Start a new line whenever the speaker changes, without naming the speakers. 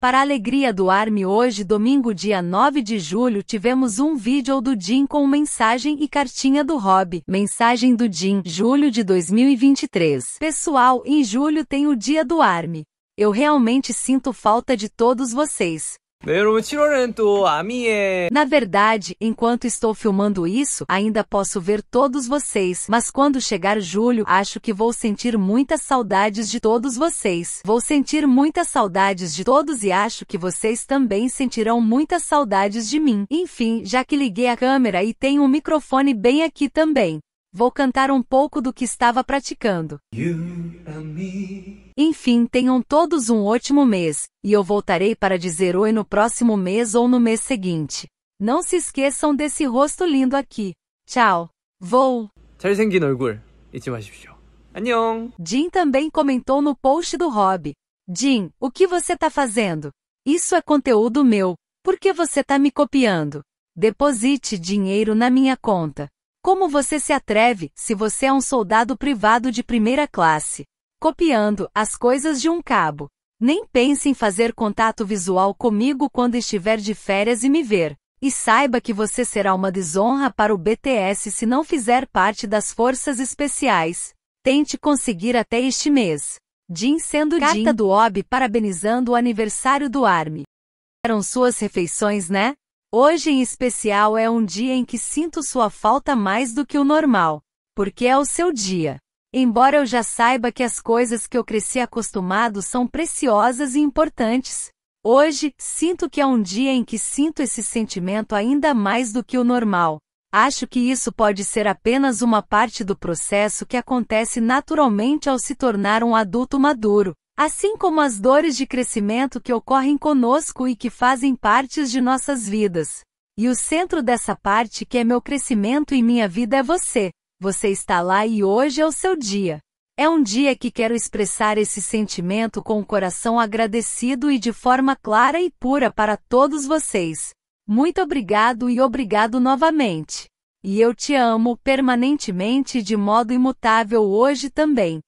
Para a alegria do Arme hoje domingo dia 9 de julho tivemos um vídeo do Jim com mensagem e cartinha do Rob. Mensagem do Jim, julho de 2023. Pessoal, em julho tem o dia do Arme. Eu realmente sinto falta de todos vocês. Na verdade, enquanto estou filmando isso, ainda posso ver todos vocês, mas quando chegar julho, acho que vou sentir muitas saudades de todos vocês. Vou sentir muitas saudades de todos e acho que vocês também sentirão muitas saudades de mim. Enfim, já que liguei a câmera e tenho um microfone bem aqui também. Vou cantar um pouco do que estava praticando. Enfim, tenham todos um ótimo mês, e eu voltarei para dizer oi no próximo mês ou no mês seguinte. Não se esqueçam desse rosto lindo aqui. Tchau. Vou. 잘생긴 얼굴 잊지 마십시오. 안녕. Jim também comentou no post do Rob. Jim, o que você tá fazendo? Isso é conteúdo meu. Por que você tá me copiando? Deposite dinheiro na minha conta. Como você se atreve, se você é um soldado privado de primeira classe? Copiando as coisas de um cabo. Nem pense em fazer contato visual comigo quando estiver de férias e me ver. E saiba que você será uma desonra para o BTS se não fizer parte das forças especiais. Tente conseguir até este mês. Jin sendo Carta do OB parabenizando o aniversário do ARMY. Eram suas refeições, né? Hoje em especial é um dia em que sinto sua falta mais do que o normal, porque é o seu dia. Embora eu já saiba que as coisas que eu cresci acostumado são preciosas e importantes, hoje sinto que é um dia em que sinto esse sentimento ainda mais do que o normal. Acho que isso pode ser apenas uma parte do processo que acontece naturalmente ao se tornar um adulto maduro assim como as dores de crescimento que ocorrem conosco e que fazem partes de nossas vidas. E o centro dessa parte que é meu crescimento e minha vida é você. Você está lá e hoje é o seu dia. É um dia que quero expressar esse sentimento com o coração agradecido e de forma clara e pura para todos vocês. Muito obrigado e obrigado novamente. E eu te amo permanentemente de modo imutável hoje também.